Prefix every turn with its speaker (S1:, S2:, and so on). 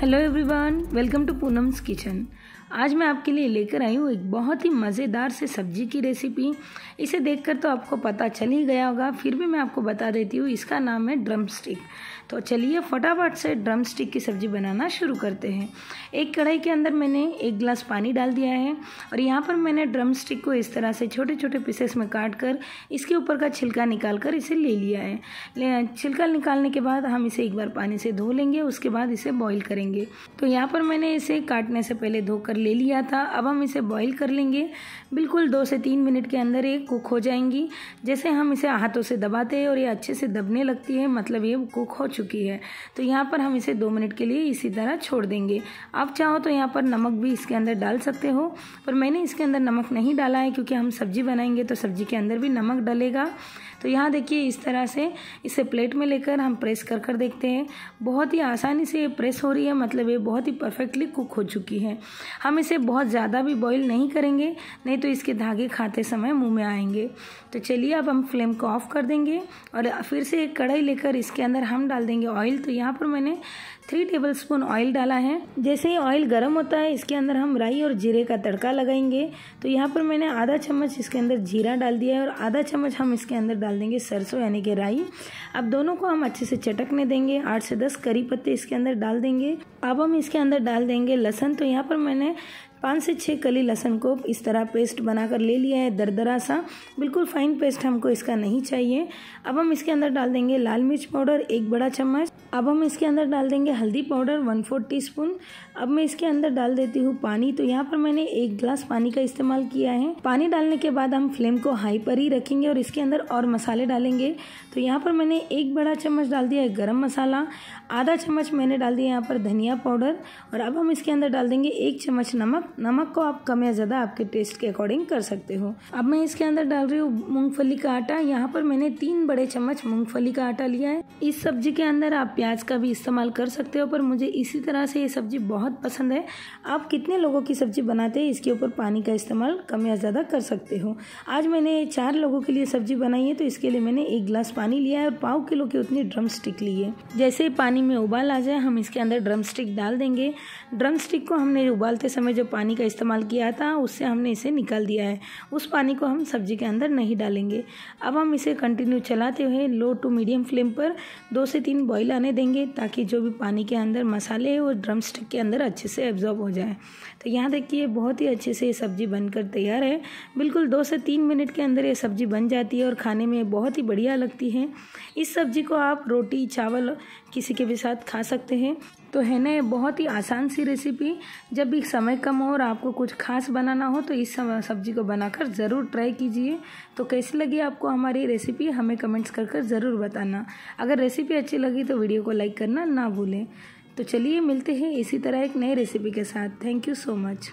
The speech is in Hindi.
S1: Hello everyone, welcome to Poonam's Kitchen. आज मैं आपके लिए लेकर आई हूँ एक बहुत ही मज़ेदार से सब्जी की रेसिपी इसे देखकर तो आपको पता चल ही गया होगा फिर भी मैं आपको बता देती हूँ इसका नाम है ड्रम स्टिक तो चलिए फटाफट से ड्रम स्टिक की सब्ज़ी बनाना शुरू करते हैं एक कढ़ाई के अंदर मैंने एक गिलास पानी डाल दिया है और यहाँ पर मैंने ड्रम स्टिक को इस तरह से छोटे छोटे पीसेस में काट कर इसके ऊपर का छिलका निकाल कर इसे ले लिया है छिलका निकालने के बाद हम इसे एक बार पानी से धो लेंगे उसके बाद इसे बॉयल करेंगे तो यहाँ पर मैंने इसे काटने से पहले धोकर ले लिया था अब हम इसे बॉईल कर लेंगे बिल्कुल दो से तीन मिनट के अंदर ये कुक हो जाएंगी जैसे हम इसे हाथों से दबाते हैं और ये अच्छे से दबने लगती है मतलब ये कुक हो चुकी है तो यहाँ पर हम इसे दो मिनट के लिए इसी तरह छोड़ देंगे आप चाहो तो यहाँ पर नमक भी इसके अंदर डाल सकते हो पर मैंने इसके अंदर नमक नहीं डाला है क्योंकि हम सब्ज़ी बनाएंगे तो सब्ज़ी के अंदर भी नमक डलेगा तो यहाँ देखिए इस तरह से इसे प्लेट में लेकर हम प्रेस कर कर देखते हैं बहुत ही आसानी से ये प्रेस हो रही है मतलब ये बहुत ही परफेक्टली कुक हो चुकी है हम इसे बहुत ज़्यादा भी बॉईल नहीं करेंगे नहीं तो इसके धागे खाते समय मुंह में आएंगे तो चलिए अब हम फ्लेम को ऑफ़ कर देंगे और फिर से एक कढ़ाई लेकर इसके अंदर हम डाल देंगे ऑयल तो यहाँ पर मैंने थ्री टेबल स्पून ऑयल डाला है जैसे ही ऑयल गर्म होता है इसके अंदर हम राई और जीरे का तड़का लगाएंगे तो यहाँ पर मैंने आधा चम्मच इसके अंदर जीरा डाल दिया है और आधा चम्मच हम इसके अंदर डाल देंगे सरसों यानी कि राई अब दोनों को हम अच्छे से चटकने देंगे आठ से दस करी पत्ते इसके अंदर डाल देंगे अब हम इसके अंदर डाल देंगे लहसन तो यहाँ पर मैंने पाँच से छः कली लहसन को इस तरह पेस्ट बनाकर ले लिया है दरदरा सा बिल्कुल फाइन पेस्ट हमको इसका नहीं चाहिए अब हम इसके अंदर डाल देंगे लाल मिर्च पाउडर एक बड़ा चम्मच अब हम इसके अंदर डाल देंगे हल्दी powder one four teaspoon अब मैं इसके अंदर डाल देती हूँ पानी तो यहाँ पर मैंने एक गिलास पानी का इस्तेमाल किया है पानी डालने के बाद हम फ्लेम को हाई पर ही रखेंगे और इसके अंदर और मसाले डालेंगे तो यहाँ पर मैंने एक बड़ा चम्मच डाल दिया है गर्म मसाला आधा चम्मच मैंने डाल दिया यहाँ पर धनिया पाउडर और अब हम इसके अंदर डाल देंगे एक चम्मच नमक नमक को आप कम या ज़्यादा आपके टेस्ट के अकॉर्डिंग कर सकते हो अब मैं इसके अंदर डाल रही हूँ मूंगफली का आटा यहाँ पर मैंने तीन बड़े चम्मच मूंगफली का आटा लिया है इस सब्जी के अंदर आप प्याज का भी इस्तेमाल कर सकते हो पर मुझे इसी तरह से ये सब्जी बहुत पसंद है आप कितने लोगों की सब्जी बनाते हैं इसके ऊपर पानी का इस्तेमाल कम या ज़्यादा कर सकते हो आज मैंने चार लोगों के लिए सब्जी बनाई है तो इसके लिए मैंने एक गिलास पानी लिया है और पाव किलो के उतनी ड्रम स्टिक ली है जैसे पानी में उबाल आ जाए हम इसके अंदर ड्रम स्टिक डाल देंगे ड्रम स्टिक को हमने उबालते समय जो पानी का इस्तेमाल किया था उससे हमने इसे निकाल दिया है उस पानी को हम सब्जी के अंदर नहीं डालेंगे अब हम इसे कंटिन्यू चलाते हुए लो टू मीडियम फ्लेम पर दो से तीन बॉईल आने देंगे ताकि जो भी पानी के अंदर मसाले वो ड्रम स्टिक के अंदर अच्छे से एब्जॉर्ब हो जाए तो यहाँ देखिए बहुत ही अच्छे से ये सब्ज़ी बनकर तैयार है बिल्कुल दो से तीन मिनट के अंदर ये सब्ज़ी बन जाती है और खाने में बहुत ही बढ़िया लगती है इस सब्ज़ी को आप रोटी चावल किसी के भी साथ खा सकते हैं तो है ना बहुत ही आसान सी रेसिपी जब भी समय कम हो और आपको कुछ खास बनाना हो तो इस सब्जी को बनाकर ज़रूर ट्राई कीजिए तो कैसी लगी आपको हमारी रेसिपी हमें कमेंट्स कर कर ज़रूर बताना अगर रेसिपी अच्छी लगी तो वीडियो को लाइक करना ना भूलें तो चलिए मिलते हैं इसी तरह एक नई रेसिपी के साथ थैंक यू सो मच